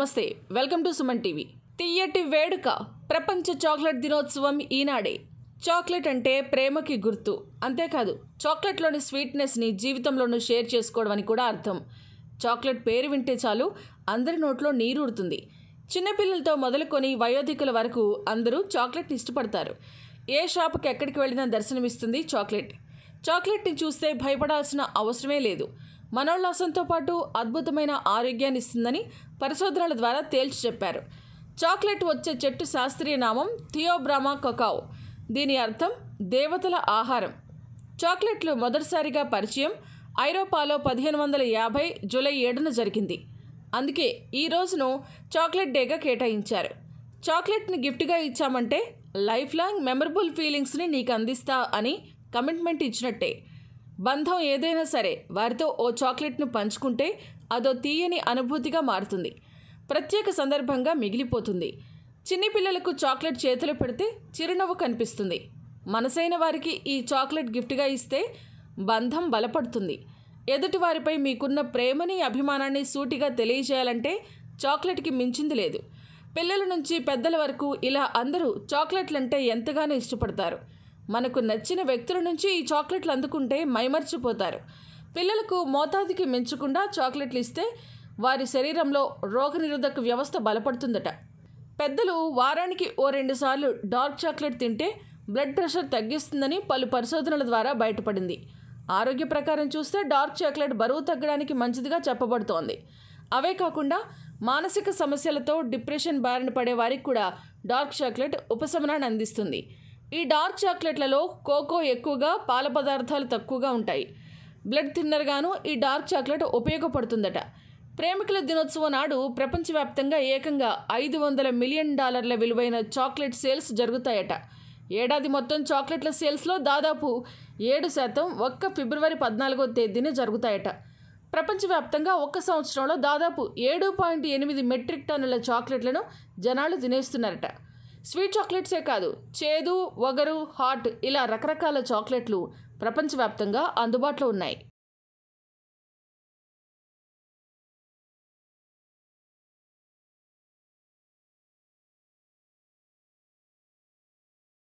నమస్తే welcome to Suman TV తియ్యటి వేడుక ప్రపంచ చాక్లెట్ దినోత్సవం ఈనాడే చాక్లెట్ అంటే ప్రేమకి గుర్తు అంతేకాదు చాక్లెట్లోని స్వీట్నెస్ని జీవితంలోనూ షేర్ చేసుకోవడం అని కూడా అర్థం చాక్లెట్ పేరు వింటే చాలు అందరి నోట్లో నీరుడుతుంది చిన్నపిల్లలతో మొదలుకొని వయోధికుల వరకు అందరూ చాక్లెట్ని ఇష్టపడతారు ఏ షాప్కి ఎక్కడికి వెళ్ళినా దర్శనమిస్తుంది చాక్లెట్ చాక్లెట్ని చూస్తే భయపడాల్సిన అవసరమే లేదు మనోల్లాసంతో పాటు అద్భుతమైన ఆరోగ్యాన్ని ఇస్తుందని పరిశోధనల ద్వారా తేల్చి చెప్పారు చాక్లెట్ వచ్చే చెట్టు శాస్త్రీయ నామం థియోబ్రామా కకావ్ దీని అర్థం దేవతల ఆహారం చాక్లెట్లు మొదటిసారిగా పరిచయం ఐరోపాలో పదిహేను వందల యాభై జూలై ఏడున జరిగింది అందుకే ఈ రోజును చాక్లెట్ డేగా కేటాయించారు చాక్లెట్ని గిఫ్ట్గా ఇచ్చామంటే లైఫ్ లాంగ్ మెమరబుల్ ఫీలింగ్స్ని నీకు అందిస్తా అని కమిట్మెంట్ ఇచ్చినట్టే బంధం ఏదైనా సరే వారితో ఓ చాక్లెట్ను పంచుకుంటే అదో తీయని అనుభూతిగా మారుతుంది ప్రత్యేక సందర్భంగా మిగిలిపోతుంది చిన్ని పిల్లలకు చాక్లెట్ చేతిలో పెడితే చిరునవ్వు కనిపిస్తుంది మనసైన వారికి ఈ చాక్లెట్ గిఫ్ట్గా ఇస్తే బంధం బలపడుతుంది ఎదుటివారిపై మీకున్న ప్రేమని అభిమానాన్ని సూటిగా తెలియజేయాలంటే చాక్లెట్కి మించింది లేదు పిల్లల నుంచి పెద్దల వరకు ఇలా అందరూ చాక్లెట్లంటే ఎంతగానో ఇష్టపడతారు మనకు నచ్చిన వ్యక్తుల నుంచి ఈ చాక్లెట్లు అందుకుంటే మైమర్చిపోతారు పిల్లలకు మోతాదుకి మించకుండా చాక్లెట్లు ఇస్తే వారి శరీరంలో రోగనిరోధక వ్యవస్థ బలపడుతుందట పెద్దలు వారానికి ఓ రెండుసార్లు డార్క్ చాక్లెట్ తింటే బ్లడ్ ప్రెషర్ తగ్గిస్తుందని పలు పరిశోధనల ద్వారా బయటపడింది ఆరోగ్య ప్రకారం చూస్తే డార్క్ చాక్లెట్ బరువు తగ్గడానికి మంచిదిగా చెప్పబడుతోంది అవే కాకుండా మానసిక సమస్యలతో డిప్రెషన్ బారిన పడే వారికి కూడా డార్క్ చాక్లెట్ ఉపశమనాన్ని అందిస్తుంది ఈ డార్క్ చాక్లెట్లలో కోకో ఎక్కువగా పాల పదార్థాలు తక్కువగా ఉంటాయి బ్లడ్ థిన్నర్గాను ఈ డార్క్ చాక్లెట్ ఉపయోగపడుతుందట ప్రేమికుల దినోత్సవం నాడు ప్రపంచవ్యాప్తంగా ఏకంగా ఐదు వందల మిలియన్ డాలర్ల విలువైన చాక్లెట్ సేల్స్ జరుగుతాయట ఏడాది మొత్తం చాక్లెట్ల సేల్స్లో దాదాపు ఏడు శాతం ఒక్క ఫిబ్రవరి పద్నాలుగో తేదీనే జరుగుతాయట ప్రపంచవ్యాప్తంగా ఒక్క సంవత్సరంలో దాదాపు ఏడు పాయింట్ ఎనిమిది మెట్రిక్ టన్నుల చాక్లెట్లను జనాలు తినేస్తున్నారట స్వీట్ చాక్లెట్సే కాదు చేదు వగరు హాట్ ఇలా రకరకాల చాక్లెట్లు ప్రపంచవ్యాప్తంగా అందుబాటులో ఉన్నాయి